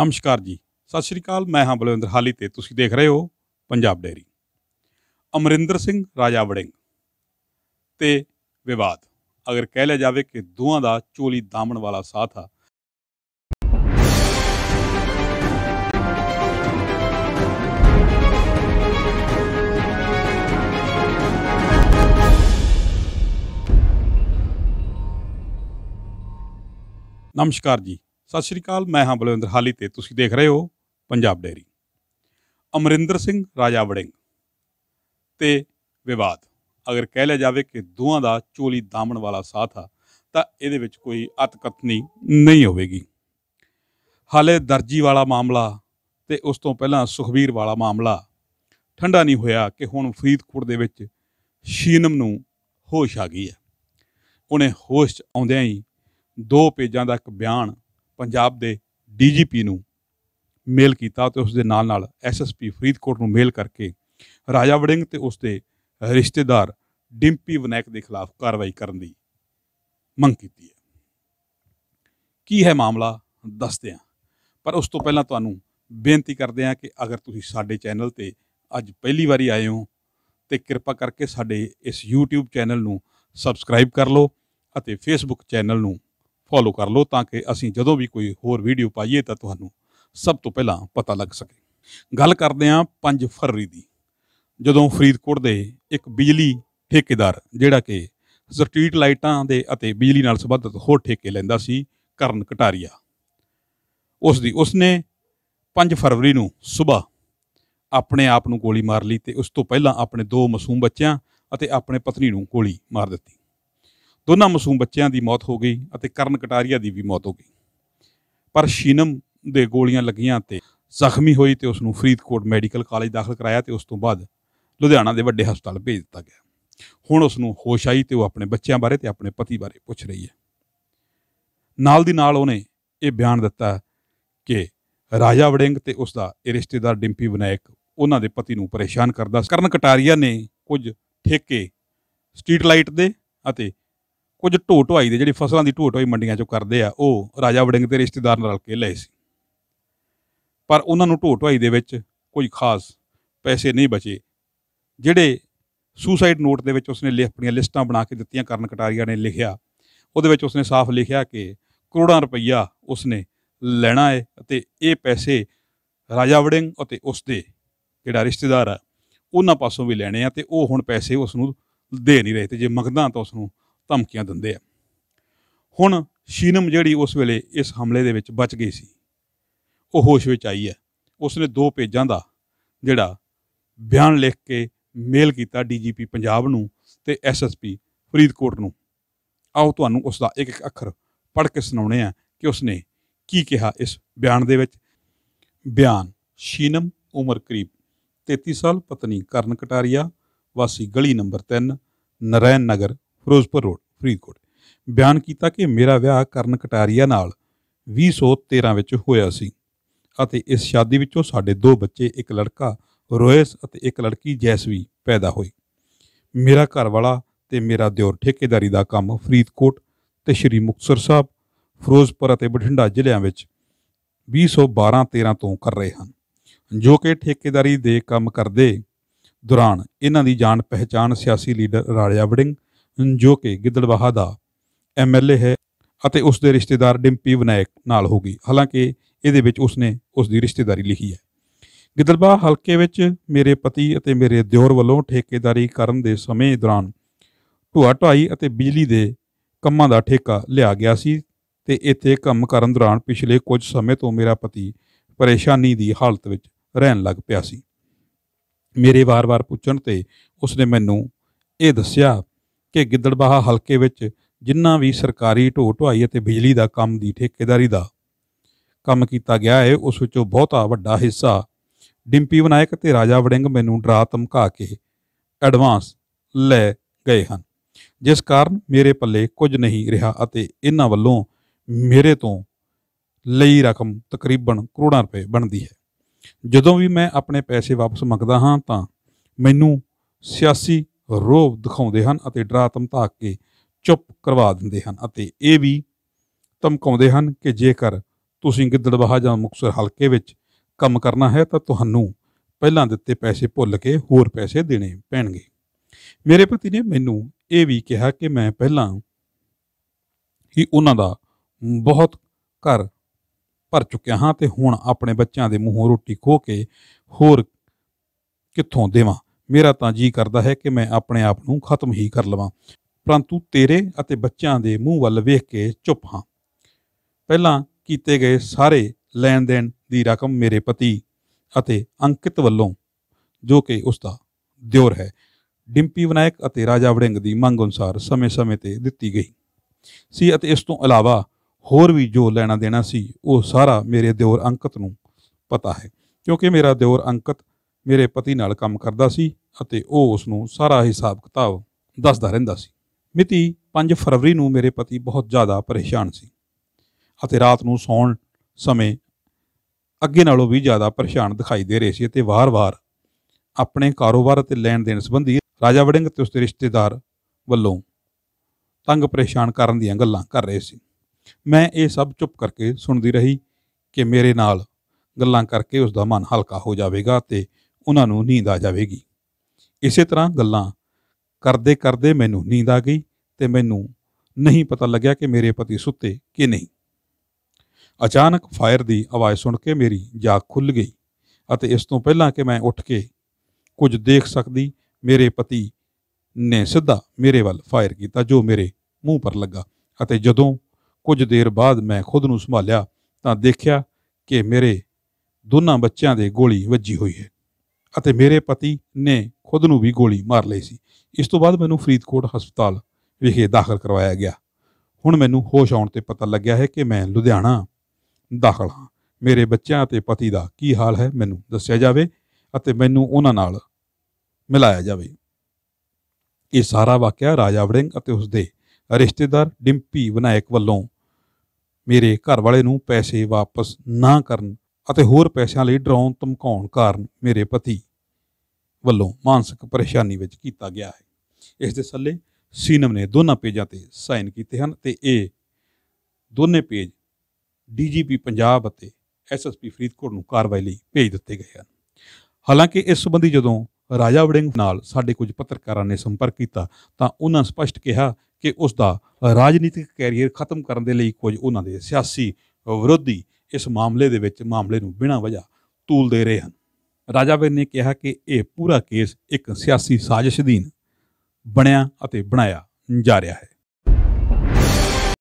ਨਮਸਕਾਰ ਜੀ ਸਤਿ ਸ਼੍ਰੀ ਅਕਾਲ ਮੈਂ ਹਾਂ ਬਲਵਿੰਦਰ ਹਾਲੀ ਤੇ ਤੁਸੀਂ ਦੇਖ ਰਹੇ ਹੋ ਪੰਜਾਬ ਡੇਰੀ ਅਮਰਿੰਦਰ ਸਿੰਘ ਰਾਜਾ ਵੜਿੰਗ ਤੇ ਵਿਵਾਦ ਅਗਰ ਕਹਿ ਲਿਆ ਜਾਵੇ ਕਿ ਦੋਹਾਂ ਦਾ ਚੋਲੀ ਦਾਮਣ ਵਾਲਾ ਸਾਥ ਆ ਨਮਸਕਾਰ ਜੀ ਸਤਿ ਸ਼੍ਰੀ ਅਕਾਲ ਮੈਂ ਹਾਂ ਬਲਵਿੰਦਰ ਹਾਲੀ ਤੇ ਤੁਸੀਂ ਦੇਖ ਰਹੇ ਹੋ ਪੰਜਾਬ ਡੇਰੀ ਅਮਰਿੰਦਰ ਸਿੰਘ ਰਾਜਾ ਵੜਿੰਗ ਤੇ ਵਿਵਾਦ ਅਗਰ ਕਹਿ ਲਿਆ ਜਾਵੇ ਕਿ ਦੋਹਾਂ ਦਾ ਚੋਲੀ ਦਾਮਣ ਵਾਲਾ ਸਾਥ ਆ ਤਾਂ ਇਹਦੇ ਵਿੱਚ ਕੋਈ ਅਤਕਤਨੀ ਨਹੀਂ ਹੋਵੇਗੀ ਹਾਲੇ ਦਰਜੀ ਵਾਲਾ ਮਾਮਲਾ ਤੇ ਉਸ ਤੋਂ ਪਹਿਲਾਂ ਸੁਖਵੀਰ ਵਾਲਾ ਮਾਮਲਾ ਠੰਡਾ ਨਹੀਂ ਹੋਇਆ ਕਿ ਹੁਣ ਫਰੀਦਕੋਟ ਦੇ ਵਿੱਚ ਸ਼ੀਨਮ ਨੂੰ ਹੋਸ਼ ਆ ਗਈ ਹੈ ਉਹਨੇ ਹੋਸ਼ ਆਉਂਦਿਆਂ ਹੀ ਦੋ ਪੇਜਾਂ ਦਾ ਇੱਕ ਬਿਆਨ ਪੰਜਾਬ ਦੇ ਡੀਜੀਪੀ ਨੂੰ ਮੇਲ ਕੀਤਾ ਤੇ ਉਸ ਦੇ ਨਾਲ ਨਾਲ ਐਸਐਸਪੀ ਫਰੀਦਕੋਟ ਨੂੰ ਮੇਲ ਕਰਕੇ ਰਾਜਾ ਵੜਿੰਗ ਤੇ ਉਸ ਦੇ ਰਿਸ਼ਤੇਦਾਰ ਡਿੰਪੀ ਵਨੈਕ ਦੇ ਖਿਲਾਫ ਕਾਰਵਾਈ ਕਰਨ ਦੀ ਮੰਗ ਕੀਤੀ ਹੈ ਕੀ ਹੈ ਮਾਮਲਾ ਦੱਸਦੇ ਹਾਂ ਪਰ ਉਸ ਤੋਂ ਪਹਿਲਾਂ ਤੁਹਾਨੂੰ ਬੇਨਤੀ ਕਰਦੇ ਹਾਂ ਕਿ ਅਗਰ ਤੁਸੀਂ ਸਾਡੇ ਚੈਨਲ ਤੇ ਅੱਜ ਪਹਿਲੀ ਵਾਰੀ ਆਏ ਹੋ ਤੇ ਕਿਰਪਾ ਕਰਕੇ ਸਾਡੇ ਇਸ YouTube ਚੈਨਲ ਨੂੰ ਸਬਸਕ੍ਰਾਈਬ ਕਰ ਲਓ ਅਤੇ Facebook ਚੈਨਲ ਨੂੰ ਫੋਲੋ ਕਰ ਲਓ ਤਾਂ ਕਿ ਅਸੀਂ ਜਦੋਂ ਵੀ ਕੋਈ ਹੋਰ ਵੀਡੀਓ ਪਾਈਏ ਤਾਂ ਤੁਹਾਨੂੰ ਸਭ ਤੋਂ ਪਹਿਲਾਂ ਪਤਾ ਲੱਗ ਸਕੇ ਗੱਲ ਕਰਦੇ ਹਾਂ 5 ਫਰਵਰੀ ਦੀ ਜਦੋਂ ਫਰੀਦਕੋਟ ਦੇ ਇੱਕ ਬਿਜਲੀ ਠੇਕੇਦਾਰ ਜਿਹੜਾ ਕਿ ਸਟਰੀਟ ਲਾਈਟਾਂ ਦੇ ਅਤੇ ਬਿਜਲੀ ਨਾਲ ਸੰਬੰਧਿਤ ਹੋਰ ਠੇਕੇ ਲੈਂਦਾ ਸੀ ਕਰਨ ਕਟਾਰੀਆ ਉਸ ਦੀ ਉਸਨੇ 5 ਫਰਵਰੀ ਨੂੰ ਸਵੇਰ ਆਪਣੇ ਆਪ ਨੂੰ ਗੋਲੀ ਮਾਰ ਲਈ ਤੇ ਉਸ ਤੋਂ ਪਹਿਲਾਂ ਆਪਣੇ ਦੋ ਮਾਸੂਮ ਬੱਚਿਆਂ ਅਤੇ ਆਪਣੇ ਪਤਨੀ ਨੂੰ ਗੋਲੀ ਮਾਰ ਦਿੱਤੀ ਦੋਨਾਂ ਮਾਸੂਮ ਬੱਚਿਆਂ ਦੀ ਮੌਤ ਹੋ ਗਈ ਅਤੇ ਕਰਨ ਕਟਾਰੀਆ ਦੀ ਵੀ ਮੌਤ ਹੋ ਗਈ ਪਰ ਸ਼ੀਨਮ ਦੇ ਗੋਲੀਆਂ ਲੱਗੀਆਂ ਤੇ ਜ਼ਖਮੀ ਹੋਈ ਤੇ ਉਸ ਨੂੰ ਫਰੀਦਕੋਟ ਮੈਡੀਕਲ ਕਾਲਜ ਦਾਖਲ ਕਰਾਇਆ ਤੇ ਉਸ ਤੋਂ ਬਾਅਦ ਲੁਧਿਆਣਾ ਦੇ ਵੱਡੇ ਹਸਪਤਾਲ ਭੇਜ ਦਿੱਤਾ ਗਿਆ ਹੁਣ ਉਸ ਨੂੰ ਹੋਸ਼ ਆਈ ਤੇ ਉਹ ਆਪਣੇ ਬੱਚਿਆਂ ਬਾਰੇ ਤੇ ਆਪਣੇ ਪਤੀ ਬਾਰੇ ਪੁੱਛ ਰਹੀ ਹੈ ਨਾਲ ਦੀ ਨਾਲ ਉਹਨੇ ਇਹ ਬਿਆਨ ਦਿੱਤਾ ਕਿ ਰਾਜਾ ਵੜਿੰਗ ਤੇ ਉਸ ਦਾ ਇਹ ਰਿਸ਼ਤੇਦਾਰ ਡਿੰਪੀ ਬਨਾਇਕ ਉਹਨਾਂ ਦੇ ਪਤੀ ਨੂੰ ਪਰੇਸ਼ਾਨ ਕਰਦਾ ਕਰਨ ਕਟਾਰੀਆ ਨੇ ਕੁਝ ਠੇਕੇ ਸਟਰੀਟ ਲਾਈਟ ਦੇ ਅਤੇ ਕੁਝ ਢੋ ਢਵਾਈ ਦੇ ਜਿਹੜੀ ਫਸਲਾਂ ਦੀ ਢੋ ਢਵਾਈ ਮੰਡੀਆਂ ਚੋਂ ਕਰਦੇ ਆ ਉਹ ਰਾਜਾ ਵੜਿੰਗ ਤੇ ਰਿਸ਼ਤੇਦਾਰ ਨਾਲ ਰਲ ਕੇ ਲਏ ਸੀ ਪਰ ਉਹਨਾਂ ਨੂੰ ਢੋ ਢਵਾਈ ਦੇ ਵਿੱਚ ਕੋਈ ਖਾਸ ਪੈਸੇ ਨਹੀਂ ਬਚੇ ਜਿਹੜੇ ਸੁਸਾਈਡ ਨੋਟ ਦੇ ਵਿੱਚ ਉਸਨੇ ਆਪਣੀਆਂ ਲਿਸਟਾਂ ਬਣਾ ਕੇ ਦਿੱਤੀਆਂ ਕਰਨ ਕਟਾਰੀਆ ਨੇ ਲਿਖਿਆ ਉਹਦੇ ਵਿੱਚ ਉਸਨੇ ਸਾਫ਼ ਲਿਖਿਆ ਕਿ ਕਰੋੜਾਂ ਰੁਪਈਆ ਉਸਨੇ ਲੈਣਾ ਹੈ ਅਤੇ ਇਹ ਪੈਸੇ ਰਾਜਾ ਵੜਿੰਗ ਅਤੇ ਉਸਦੇ ਜਿਹੜਾ ਰਿਸ਼ਤੇਦਾਰ ਆ ਉਹਨਾਂ ਪਾਸੋਂ ਵੀ ਲੈਣੇ ਆ ਤੇ ਉਹ ਹੁਣ ਪੈਸੇ ਉਸ ਨੂੰ ਦੇ ਨਹੀਂ ਰਹੇ ਤੇ ਜੇ ਮੰਗਦਾ ਤਾਂ ਉਸ ਨੂੰ ਧਮਕੀਆਂ ਦਿੰਦੇ ਆ ਹੁਣ ਸ਼ੀਨਮ ਜਿਹੜੀ ਉਸ ਵੇਲੇ ਇਸ ਹਮਲੇ ਦੇ ਵਿੱਚ ਬਚ ਗਈ ਸੀ ਉਹ ਹੋਸ਼ ਵਿੱਚ ਆਈ ਹੈ ਉਸ ਨੇ ਦੋ ਪੇਜਾਂ ਦਾ ਜਿਹੜਾ ਬਿਆਨ ਲਿਖ ਕੇ ਮੇਲ ਕੀਤਾ ਡੀਜੀਪੀ ਪੰਜਾਬ ਨੂੰ ਤੇ ਐਸਐਸਪੀ ਫਰੀਦਕੋਟ ਨੂੰ ਆਓ ਤੁਹਾਨੂੰ ਉਸ ਦਾ ਇੱਕ ਇੱਕ ਅੱਖਰ ਪੜ੍ਹ ਕੇ ਸੁਣਾਉਣੇ ਆ ਕਿ ਉਸ ਨੇ ਕੀ ਕਿਹਾ ਇਸ ਬਿਆਨ ਦੇ ਵਿੱਚ ਬਿਆਨ ਸ਼ੀਨਮ ਉਮਰ ਕਰੀਬ 33 ਸਾਲ ਪਤਨੀ ਕਰਨ ਕਟਾਰੀਆ ਵਾਸੀ ਗਲੀ ਨੰਬਰ 3 ਨਰੈਣ ਨਗਰ ਫਿਰੋਜ਼ਪੁਰ ਰੋਡ ਫਰੀਦਕੋਟ ਬਿਆਨ ਕੀਤਾ ਕਿ ਮੇਰਾ ਵਿਆਹ ਕਰਨ ਕਟਾਰੀਆ ਨਾਲ 2013 ਵਿੱਚ ਹੋਇਆ ਸੀ ਅਤੇ ਇਸ ਸ਼ਾਦੀ ਵਿੱਚੋਂ ਸਾਡੇ ਦੋ ਬੱਚੇ ਇੱਕ ਲੜਕਾ ਰੋਇਸ ਅਤੇ ਇੱਕ ਲੜਕੀ ਜੈਸਵੀ ਪੈਦਾ ਹੋਈ ਮੇਰਾ ਘਰ ਵਾਲਾ ਤੇ ਮੇਰਾ ਦਿਓਰ ਠੇਕੇਦਾਰੀ ਦਾ ਕੰਮ ਫਰੀਦਕੋਟ ਤੇ ਸ਼੍ਰੀ ਮੁਕਤਸਰ ਸਾਹਿਬ ਫਿਰੋਜ਼ਪੁਰ ਅਤੇ ਬਠਿੰਡਾ ਜ਼ਿਲ੍ਹਿਆਂ ਵਿੱਚ 2012-13 ਤੋਂ ਕਰ ਰਹੇ ਹਨ ਜੋ ਕਿ ਠੇਕੇਦਾਰੀ ਦੇ ਕੰਮ ਕਰਦੇ ਦੌਰਾਨ ਇਹਨਾਂ ਦੀ ਜਾਣ ਪਹਿਚਾਣ ਸਿਆਸੀ ਲੀਡਰ ਰਾਜਾ ਵੜਿੰਗ ਜੋ ਕਿ ਗਿੱਦੜਵਾਹਾ ਦਾ ਐਮਐਲਏ ਹੈ ਅਤੇ ਉਸ ਦੇ ਰਿਸ਼ਤੇਦਾਰ ਡਿੰਪੀ ਵਿਨਾਇਕ ਨਾਲ ਹੋਗੀ ਹਾਲਾਂਕਿ ਇਹਦੇ ਵਿੱਚ ਉਸਨੇ ਉਸ ਦੀ ਰਿਸ਼ਤੇਦਾਰੀ ਲਿਖੀ ਹੈ ਗਿੱਦੜਵਾਹ ਹਲਕੇ ਵਿੱਚ ਮੇਰੇ ਪਤੀ ਅਤੇ ਮੇਰੇ ਦਿਓਰ ਵੱਲੋਂ ਠੇਕੇਦਾਰੀ ਕਰਨ ਦੇ ਸਮੇਂ ਦੌਰਾਨ ਢੋਆ ਢਾਈ ਅਤੇ ਬਿਜਲੀ ਦੇ ਕੰਮਾਂ ਦਾ ਠੇਕਾ ਲਿਆ ਗਿਆ ਸੀ ਤੇ ਇੱਥੇ ਕੰਮ ਕਰਨ ਦੌਰਾਨ ਪਿਛਲੇ ਕੁਝ ਸਮੇਂ ਤੋਂ ਮੇਰਾ ਪਤੀ ਪਰੇਸ਼ਾਨੀ ਦੀ ਹਾਲਤ ਵਿੱਚ ਰਹਿਣ ਲੱਗ ਪਿਆ ਸੀ ਮੇਰੇ ਵਾਰ-ਵਾਰ ਪੁੱਛਣ ਤੇ ਉਸਨੇ ਮੈਨੂੰ ਇਹ ਦੱਸਿਆ ਕਿ ਗਿੱਦੜਬਾਹਾ ਹਲਕੇ ਵਿੱਚ ਜਿੰਨਾ ਵੀ ਸਰਕਾਰੀ ਢੋ ਢੁਆਈ ਅਤੇ ਬਿਜਲੀ ਦਾ ਕੰਮ ਦੀ ਠੇਕੇਦਾਰੀ ਦਾ ਕੰਮ ਕੀਤਾ ਗਿਆ ਹੈ ਉਸ ਵਿੱਚੋਂ ਬਹੁਤਾ ਵੱਡਾ ਹਿੱਸਾ ਡਿੰਪੀ ਵਿਨਾਇਕ ਤੇ ਰਾਜਾ ਵੜਿੰਗ ਮੈਨੂੰ ਡਰਾ ਧਮਕਾ ਕੇ ਐਡਵਾਂਸ ਲੈ ਗਏ ਹਨ ਜਿਸ ਕਾਰਨ ਮੇਰੇ ਪੱਲੇ ਕੁਝ ਨਹੀਂ ਰਿਹਾ ਅਤੇ ਇਹਨਾਂ ਵੱਲੋਂ ਮੇਰੇ ਤੋਂ ਲਈ ਰਕਮ ਤਕਰੀਬਨ ਕਰੋੜਾਂ ਰੁਪਏ ਬਣਦੀ ਹੈ ਜਦੋਂ ਵੀ ਮੈਂ ਆਪਣੇ ਪੈਸੇ ਵਾਪਸ ਮੰਗਦਾ ਹਾਂ ਤਾਂ ਮੈਨੂੰ ਸਿਆਸੀ ਰੋਬ ਦਿਖਾਉਂਦੇ ਹਨ ਅਤੇ ਡਰਾ ਧਮਕਾ ਕੇ ਚੁੱਪ ਕਰਵਾ ਦਿੰਦੇ ਹਨ ਅਤੇ ਇਹ ਵੀ ਧਮਕਾਉਂਦੇ ਹਨ ਕਿ ਜੇਕਰ ਤੁਸੀਂ ਗਿੱਦੜਬਾਹਾ ਜਾਂ ਮੁਕਸਰ ਹਲਕੇ ਵਿੱਚ ਕੰਮ ਕਰਨਾ ਹੈ ਤਾਂ ਤੁਹਾਨੂੰ ਪਹਿਲਾਂ ਦਿੱਤੇ ਪੈਸੇ ਭੁੱਲ ਕੇ ਹੋਰ ਪੈਸੇ ਦੇਣੇ ਪੈਣਗੇ ਮੇਰੇ ਪਤੀ ਨੇ ਮੈਨੂੰ ਇਹ ਵੀ ਕਿਹਾ ਕਿ ਮੈਂ ਪਹਿਲਾਂ ਹੀ ਉਹਨਾਂ ਦਾ ਬਹੁਤ ਘਰ ਭਰ ਚੁੱਕਿਆ ਹਾਂ ਤੇ ਹੁਣ ਆਪਣੇ ਬੱਚਿਆਂ ਦੇ ਮੂੰਹੋਂ ਰੋਟੀ ਖੋ ਕੇ ਹੋਰ ਕਿੱਥੋਂ ਦੇਵਾਂ ਮੇਰਾ ਤਾਂ ਜੀ ਕਰਦਾ ਹੈ ਕਿ ਮੈਂ ਆਪਣੇ ਆਪ ਨੂੰ ਖਤਮ ਹੀ ਕਰ ਲਵਾਂ ਪਰੰਤੂ ਤੇਰੇ ਅਤੇ ਬੱਚਿਆਂ ਦੇ ਮੂੰਹ ਵੱਲ ਵੇਖ ਕੇ ਚੁੱਪ ਹਾਂ ਪਹਿਲਾਂ ਕੀਤੇ ਗਏ ਸਾਰੇ ਲੈਣ ਦੇਣ ਦੀ ਰਕਮ ਮੇਰੇ ਪਤੀ ਅਤੇ ਅੰਕਿਤ ਵੱਲੋਂ ਜੋ ਕਿ ਉਸ ਦਾ ਦਿਓਰ ਹੈ ਡਿੰਪੀ ਵਿਨਾਇਕ ਅਤੇ ਰਾਜਾ ਵੜਿੰਗ ਦੀ ਮੰਗ ਅਨੁਸਾਰ ਸਮੇਂ-ਸਮੇਂ ਤੇ ਦਿੱਤੀ ਗਈ ਸੀ ਅਤੇ ਇਸ ਤੋਂ ਇਲਾਵਾ ਹੋਰ ਵੀ ਜੋ ਲੈਣਾ ਦੇਣਾ ਸੀ ਉਹ ਸਾਰਾ ਮੇਰੇ ਦਿਓਰ ਅੰਕਤ ਨੂੰ ਪਤਾ ਹੈ ਕਿਉਂਕਿ ਮੇਰਾ ਦਿਓਰ ਅੰਕਤ ਮੇਰੇ ਪਤੀ ਨਾਲ ਕੰਮ ਕਰਦਾ ਸੀ ਅਤੇ ਉਹ ਉਸ ਨੂੰ ਸਾਰਾ ਹਿਸਾਬ ਕਿਤਾਬ ਦੱਸਦਾ ਰਹਿੰਦਾ ਸੀ ਮਿਤੀ 5 ਫਰਵਰੀ ਨੂੰ ਮੇਰੇ ਪਤੀ ਬਹੁਤ ਜ਼ਿਆਦਾ ਪਰੇਸ਼ਾਨ ਸੀ ਅਤੇ ਰਾਤ ਨੂੰ ਸੌਣ ਸਮੇਂ ਅੱਗੇ ਨਾਲੋਂ ਵੀ ਜ਼ਿਆਦਾ ਪਰੇਸ਼ਾਨ ਦਿਖਾਈ ਦੇ ਰਹੇ ਸੀ ਅਤੇ ਵਾਰ-ਵਾਰ ਆਪਣੇ ਕਾਰੋਬਾਰ ਅਤੇ ਲੈਣ-ਦੇਣ ਸੰਬੰਧੀ ਰਾਜਾ ਵੜਿੰਗ ਤੇ ਉਸਦੇ ਰਿਸ਼ਤੇਦਾਰ ਵੱਲੋਂ ਤੰਗ ਪਰੇਸ਼ਾਨ ਕਰਨ ਦੀਆਂ ਗੱਲਾਂ ਕਰ ਰਹੇ ਸੀ ਮੈਂ ਇਹ ਸਭ ਚੁੱਪ ਕਰਕੇ ਸੁਣਦੀ ਰਹੀ ਕਿ ਮੇਰੇ ਨਾਲ ਗੱਲਾਂ ਕਰਕੇ ਉਸ ਦਾ ਮਨ ਹਲਕਾ ਹੋ ਜਾਵੇਗਾ ਤੇ ਉਹਨਾਂ ਨੂੰ ਨੀਂਦ ਆ ਜਾਵੇਗੀ ਇਸੇ ਤਰ੍ਹਾਂ ਗੱਲਾਂ ਕਰਦੇ ਕਰਦੇ ਮੈਨੂੰ ਨੀਂਦ ਆ ਗਈ ਤੇ ਮੈਨੂੰ ਨਹੀਂ ਪਤਾ ਲੱਗਿਆ ਕਿ ਮੇਰੇ ਪਤੀ ਸੁੱਤੇ ਕਿ ਨਹੀਂ ਅਚਾਨਕ ਫਾਇਰ ਦੀ ਆਵਾਜ਼ ਸੁਣ ਕੇ ਮੇਰੀ ਜਾਗ ਖੁੱਲ ਗਈ ਅਤੇ ਇਸ ਤੋਂ ਪਹਿਲਾਂ ਕਿ ਮੈਂ ਉੱਠ ਕੇ ਕੁਝ ਦੇਖ ਸਕਦੀ ਮੇਰੇ ਪਤੀ ਨੇ ਸਿੱਧਾ ਮੇਰੇ ਵੱਲ ਫਾਇਰ ਕੀਤਾ ਜੋ ਮੇਰੇ ਮੂੰਹ ਪਰ ਲੱਗਾ ਅਤੇ ਜਦੋਂ ਕੁਝ ਦੇਰ ਬਾਅਦ ਮੈਂ ਖੁਦ ਨੂੰ ਸੰਭਾਲਿਆ ਤਾਂ ਦੇਖਿਆ ਕਿ ਮੇਰੇ ਦੋਨਾਂ ਬੱਚਿਆਂ ਦੇ ਗੋਲੀ ਵੱਜੀ ਹੋਈ ਹੈ ਅਤੇ ਮੇਰੇ ਪਤੀ ਨੇ ਖੁਦ ਨੂੰ ਵੀ ਗੋਲੀ ਮਾਰ ਲਈ ਸੀ ਇਸ ਤੋਂ ਬਾਅਦ ਮੈਨੂੰ ਫਰੀਦਕੋਟ ਹਸਪਤਾਲ ਵਿਖੇ ਦਾਖਲ ਕਰਵਾਇਆ ਗਿਆ ਹੁਣ ਮੈਨੂੰ ਹੋਸ਼ ਆਉਣ ਤੇ ਪਤਾ ਲੱਗਿਆ ਹੈ ਕਿ ਮੈਂ ਲੁਧਿਆਣਾ ਦਾਖਲ ਹਾਂ ਮੇਰੇ ਬੱਚਿਆਂ ਅਤੇ ਪਤੀ ਦਾ ਕੀ ਹਾਲ ਹੈ ਮੈਨੂੰ ਦੱਸਿਆ ਜਾਵੇ ਅਤੇ ਮੈਨੂੰ ਉਹਨਾਂ ਨਾਲ ਮਿਲਾਇਆ ਜਾਵੇ ਇਹ ਸਾਰਾ ਵਾਕਿਆ ਰਾਜਾ ਵੜਿੰਗ ਅਤੇ ਉਸਦੇ ਰਿਸ਼ਤੇਦਾਰ ਡਿੰਪੀ ਵਿਨਾਇਕ ਵੱਲੋਂ ਮੇਰੇ ਘਰ ਵਾਲੇ ਨੂੰ ਪੈਸੇ ਵਾਪਸ ਨਾ ਕਰਨ ਅਤੇ ਹੋਰ ਪੈਸਿਆਂ ਲਈ ਡਰਾਉਣ ਧਮਕਾਉਣ ਕਾਰਨ ਮੇਰੇ ਪਤੀ ਵੱਲੋਂ ਮਾਨਸਿਕ ਪਰੇਸ਼ਾਨੀ ਵਿੱਚ ਕੀਤਾ ਗਿਆ ਹੈ ਇਸ ਦੇ ਸੱਲੇ ਸੀਨਮ ਨੇ ਦੋਨਾਂ ਪੇਜਾਂ ਤੇ ਸਾਈਨ ਕੀਤੇ ਹਨ ਤੇ ਇਹ ਦੋਨੇ ਪੇਜ ਡੀਜੀਪੀ ਪੰਜਾਬ ਅਤੇ ਐਸਐਸਪੀ ਫਰੀਦਕੋਟ ਨੂੰ ਕਾਰਵਾਈ ਲਈ ਭੇਜ ਦਿੱਤੇ ਗਏ ਹਨ ਹਾਲਾਂਕਿ ਇਸ ਸੰਬੰਧੀ ਜਦੋਂ ਰਾਜਾ ਵੜਿੰਗ ਨਾਲ ਸਾਡੇ ਕੁਝ ਪੱਤਰਕਾਰਾਂ ਨੇ ਸੰਪਰਕ ਕੀਤਾ ਤਾਂ ਉਹਨਾਂ ਸਪਸ਼ਟ ਕਿਹਾ ਕਿ ਉਸ ਦਾ ਰਾਜਨੀਤਿਕ ਕੈਰੀਅਰ ਖਤਮ ਕਰਨ ਦੇ ਲਈ ਕੁਝ ਉਹਨਾਂ ਦੇ ਸਿਆਸੀ ਵਿਰੋਧੀ ਇਸ ਮਾਮਲੇ ਦੇ ਵਿੱਚ ਮਾਮਲੇ ਨੂੰ ਬਿਨਾਂ ਵਜ੍ਹਾ ਤੂਲ ਦੇ ਰਹੇ ਹਨ ਰਾਜਾ ਨੇ ਕਿਹਾ ਕਿ ਇਹ ਪੂਰਾ ਕੇਸ ਇੱਕ ਸਿਆਸੀ ਸਾਜ਼ਿਸ਼ ਦੀਨ ਬਣਿਆ ਅਤੇ ਬਣਾਇਆ ਜਾ ਰਿਹਾ ਹੈ